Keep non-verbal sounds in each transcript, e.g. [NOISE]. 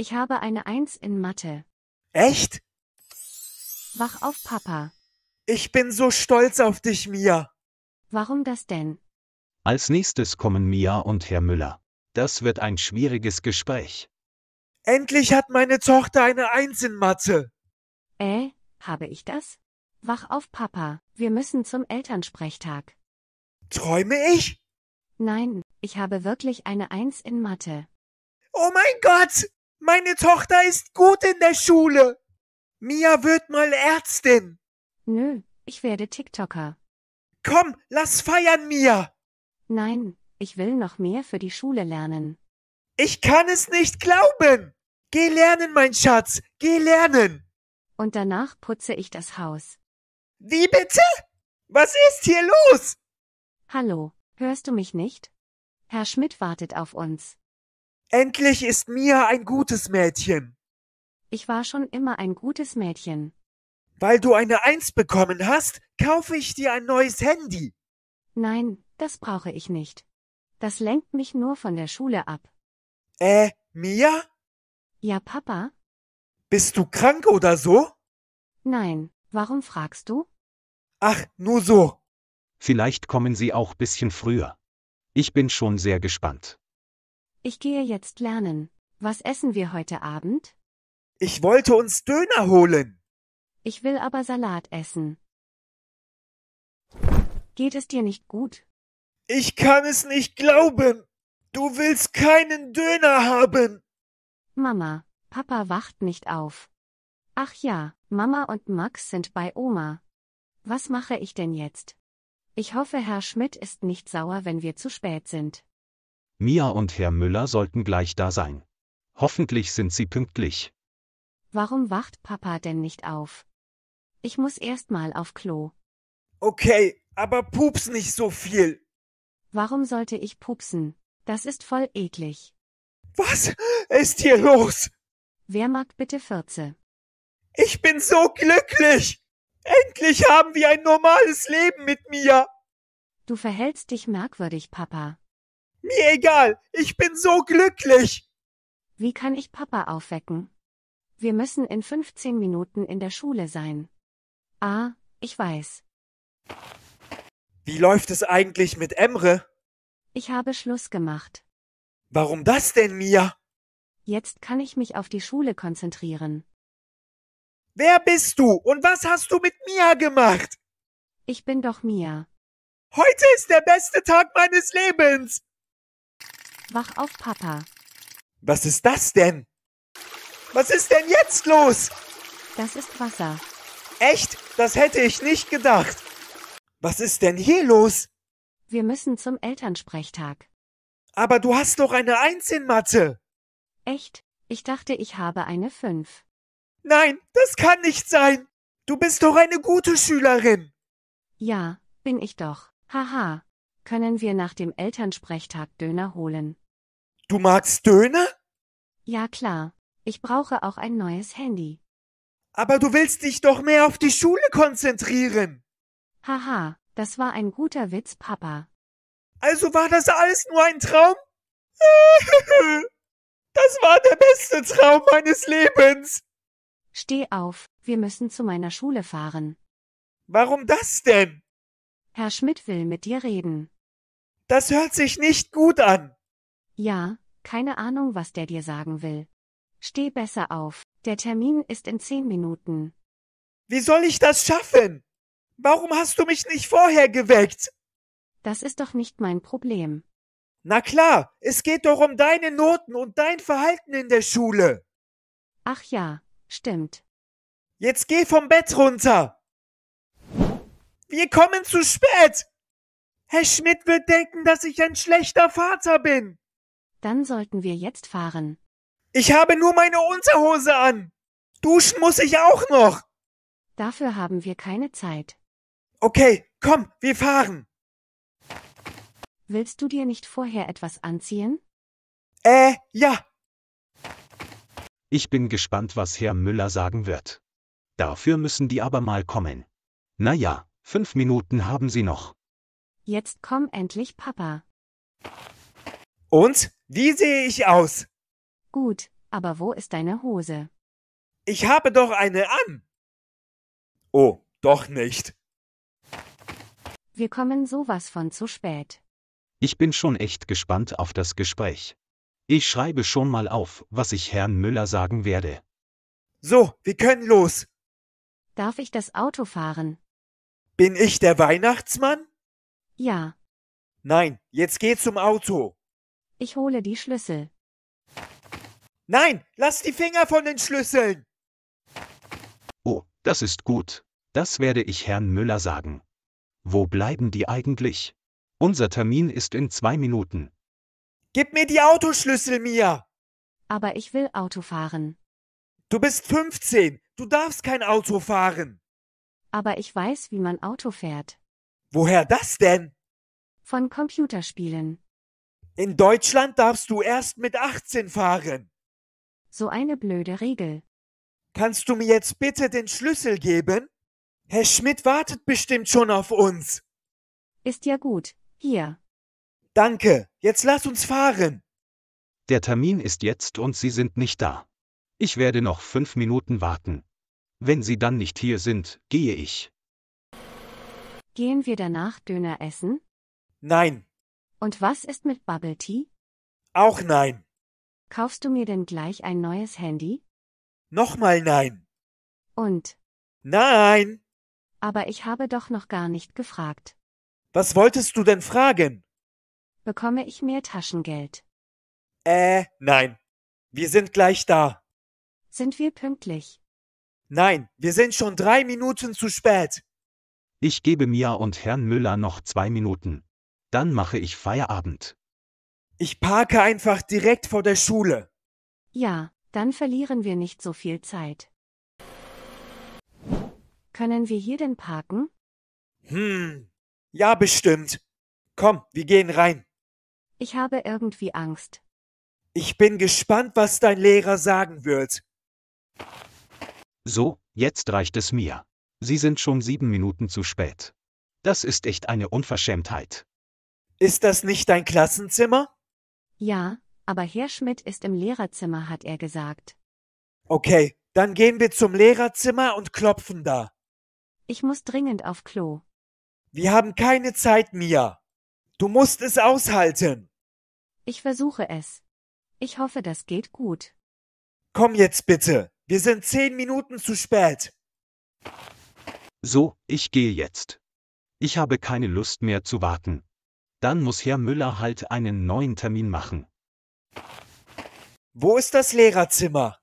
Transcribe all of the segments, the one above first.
Ich habe eine Eins in Mathe. Echt? Wach auf, Papa. Ich bin so stolz auf dich, Mia. Warum das denn? Als nächstes kommen Mia und Herr Müller. Das wird ein schwieriges Gespräch. Endlich hat meine Tochter eine Eins in Mathe. Äh, habe ich das? Wach auf, Papa. Wir müssen zum Elternsprechtag. Träume ich? Nein, ich habe wirklich eine Eins in Mathe. Oh mein Gott! Meine Tochter ist gut in der Schule. Mia wird mal Ärztin. Nö, ich werde TikToker. Komm, lass feiern, Mia. Nein, ich will noch mehr für die Schule lernen. Ich kann es nicht glauben. Geh lernen, mein Schatz, geh lernen. Und danach putze ich das Haus. Wie bitte? Was ist hier los? Hallo, hörst du mich nicht? Herr Schmidt wartet auf uns. Endlich ist Mia ein gutes Mädchen. Ich war schon immer ein gutes Mädchen. Weil du eine Eins bekommen hast, kaufe ich dir ein neues Handy. Nein, das brauche ich nicht. Das lenkt mich nur von der Schule ab. Äh, Mia? Ja, Papa? Bist du krank oder so? Nein, warum fragst du? Ach, nur so. Vielleicht kommen sie auch bisschen früher. Ich bin schon sehr gespannt. Ich gehe jetzt lernen. Was essen wir heute Abend? Ich wollte uns Döner holen. Ich will aber Salat essen. Geht es dir nicht gut? Ich kann es nicht glauben. Du willst keinen Döner haben. Mama, Papa wacht nicht auf. Ach ja, Mama und Max sind bei Oma. Was mache ich denn jetzt? Ich hoffe, Herr Schmidt ist nicht sauer, wenn wir zu spät sind. Mia und Herr Müller sollten gleich da sein. Hoffentlich sind sie pünktlich. Warum wacht Papa denn nicht auf? Ich muss erst mal auf Klo. Okay, aber pups nicht so viel. Warum sollte ich pupsen? Das ist voll eklig. Was ist hier los? Wer mag bitte Fürze? Ich bin so glücklich! Endlich haben wir ein normales Leben mit mir! Du verhältst dich merkwürdig, Papa. Mir egal, ich bin so glücklich. Wie kann ich Papa aufwecken? Wir müssen in 15 Minuten in der Schule sein. Ah, ich weiß. Wie läuft es eigentlich mit Emre? Ich habe Schluss gemacht. Warum das denn, Mia? Jetzt kann ich mich auf die Schule konzentrieren. Wer bist du und was hast du mit Mia gemacht? Ich bin doch Mia. Heute ist der beste Tag meines Lebens. Wach auf, Papa. Was ist das denn? Was ist denn jetzt los? Das ist Wasser. Echt? Das hätte ich nicht gedacht. Was ist denn hier los? Wir müssen zum Elternsprechtag. Aber du hast doch eine Eins in Mathe. Echt? Ich dachte, ich habe eine Fünf. Nein, das kann nicht sein. Du bist doch eine gute Schülerin. Ja, bin ich doch. Haha können wir nach dem Elternsprechtag Döner holen. Du magst Döner? Ja klar, ich brauche auch ein neues Handy. Aber du willst dich doch mehr auf die Schule konzentrieren. Haha, das war ein guter Witz, Papa. Also war das alles nur ein Traum? [LAUGHS] Das war der beste Traum meines Lebens. Steh auf, wir müssen zu meiner Schule fahren. Warum das denn? Herr Schmidt will mit dir reden. Das hört sich nicht gut an. Ja, keine Ahnung, was der dir sagen will. Steh besser auf. Der Termin ist in zehn Minuten. Wie soll ich das schaffen? Warum hast du mich nicht vorher geweckt? Das ist doch nicht mein Problem. Na klar, es geht doch um deine Noten und dein Verhalten in der Schule. Ach ja, stimmt. Jetzt geh vom Bett runter. Wir kommen zu spät. Herr Schmidt wird denken, dass ich ein schlechter Vater bin. Dann sollten wir jetzt fahren. Ich habe nur meine Unterhose an. Duschen muss ich auch noch. Dafür haben wir keine Zeit. Okay, komm, wir fahren. Willst du dir nicht vorher etwas anziehen? Äh, ja. Ich bin gespannt, was Herr Müller sagen wird. Dafür müssen die aber mal kommen. Na ja, fünf Minuten haben sie noch. Jetzt komm endlich, Papa. Und wie sehe ich aus? Gut, aber wo ist deine Hose? Ich habe doch eine an. Oh, doch nicht. Wir kommen sowas von zu spät. Ich bin schon echt gespannt auf das Gespräch. Ich schreibe schon mal auf, was ich Herrn Müller sagen werde. So, wir können los. Darf ich das Auto fahren? Bin ich der Weihnachtsmann? Ja. Nein, jetzt geh zum Auto. Ich hole die Schlüssel. Nein, lass die Finger von den Schlüsseln. Oh, das ist gut. Das werde ich Herrn Müller sagen. Wo bleiben die eigentlich? Unser Termin ist in zwei Minuten. Gib mir die Autoschlüssel, Mia. Aber ich will Auto fahren. Du bist 15. Du darfst kein Auto fahren. Aber ich weiß, wie man Auto fährt. Woher das denn? Von Computerspielen. In Deutschland darfst du erst mit 18 fahren. So eine blöde Regel. Kannst du mir jetzt bitte den Schlüssel geben? Herr Schmidt wartet bestimmt schon auf uns. Ist ja gut. Hier. Danke. Jetzt lass uns fahren. Der Termin ist jetzt und Sie sind nicht da. Ich werde noch fünf Minuten warten. Wenn Sie dann nicht hier sind, gehe ich. Gehen wir danach Döner essen? Nein. Und was ist mit Bubble Tea? Auch nein. Kaufst du mir denn gleich ein neues Handy? Nochmal nein. Und? Nein. Aber ich habe doch noch gar nicht gefragt. Was wolltest du denn fragen? Bekomme ich mehr Taschengeld? Äh, nein. Wir sind gleich da. Sind wir pünktlich? Nein, wir sind schon drei Minuten zu spät. Ich gebe Mia und Herrn Müller noch zwei Minuten. Dann mache ich Feierabend. Ich parke einfach direkt vor der Schule. Ja, dann verlieren wir nicht so viel Zeit. Können wir hier denn parken? Hm, ja bestimmt. Komm, wir gehen rein. Ich habe irgendwie Angst. Ich bin gespannt, was dein Lehrer sagen wird. So, jetzt reicht es mir. Sie sind schon sieben Minuten zu spät. Das ist echt eine Unverschämtheit. Ist das nicht dein Klassenzimmer? Ja, aber Herr Schmidt ist im Lehrerzimmer, hat er gesagt. Okay, dann gehen wir zum Lehrerzimmer und klopfen da. Ich muss dringend auf Klo. Wir haben keine Zeit, Mia. Du musst es aushalten. Ich versuche es. Ich hoffe, das geht gut. Komm jetzt bitte. Wir sind zehn Minuten zu spät. So, ich gehe jetzt. Ich habe keine Lust mehr zu warten. Dann muss Herr Müller halt einen neuen Termin machen. Wo ist das Lehrerzimmer?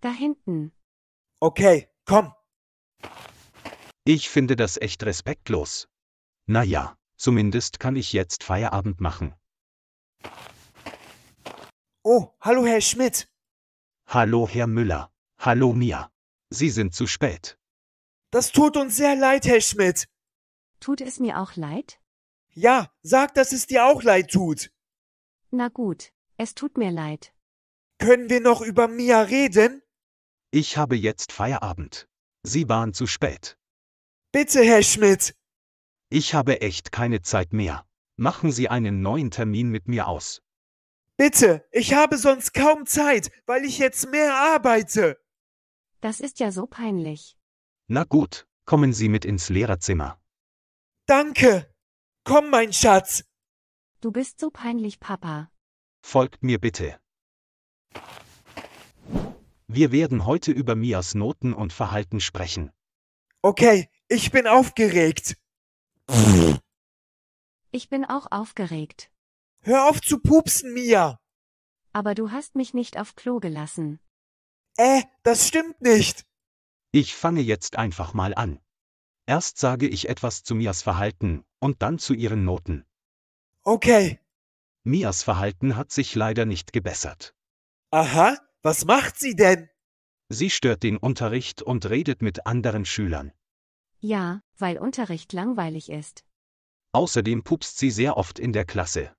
Da hinten. Okay, komm. Ich finde das echt respektlos. Naja, zumindest kann ich jetzt Feierabend machen. Oh, hallo Herr Schmidt. Hallo Herr Müller. Hallo Mia. Sie sind zu spät. Das tut uns sehr leid, Herr Schmidt. Tut es mir auch leid? Ja, sag, dass es dir auch leid tut. Na gut, es tut mir leid. Können wir noch über Mia reden? Ich habe jetzt Feierabend. Sie waren zu spät. Bitte, Herr Schmidt. Ich habe echt keine Zeit mehr. Machen Sie einen neuen Termin mit mir aus. Bitte, ich habe sonst kaum Zeit, weil ich jetzt mehr arbeite. Das ist ja so peinlich. Na gut, kommen Sie mit ins Lehrerzimmer. Danke. Komm, mein Schatz. Du bist so peinlich, Papa. Folgt mir bitte. Wir werden heute über Mias Noten und Verhalten sprechen. Okay, ich bin aufgeregt. Ich bin auch aufgeregt. Hör auf zu pupsen, Mia. Aber du hast mich nicht auf Klo gelassen. Äh, das stimmt nicht. Ich fange jetzt einfach mal an. Erst sage ich etwas zu Mias Verhalten und dann zu ihren Noten. Okay. Mias Verhalten hat sich leider nicht gebessert. Aha, was macht sie denn? Sie stört den Unterricht und redet mit anderen Schülern. Ja, weil Unterricht langweilig ist. Außerdem pupst sie sehr oft in der Klasse.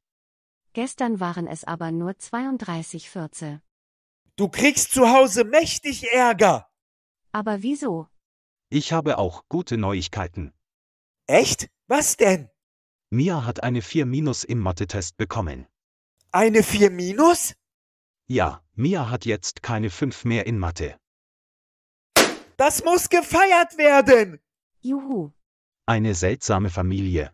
Gestern waren es aber nur 32 Fürze. Du kriegst zu Hause mächtig Ärger. Aber wieso? Ich habe auch gute Neuigkeiten. Echt? Was denn? Mia hat eine 4 minus im Mathe-Test bekommen. Eine 4 minus? Ja, Mia hat jetzt keine 5 mehr in Mathe. Das muss gefeiert werden! Juhu! Eine seltsame Familie.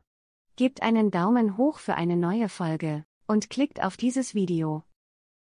Gebt einen Daumen hoch für eine neue Folge und klickt auf dieses Video.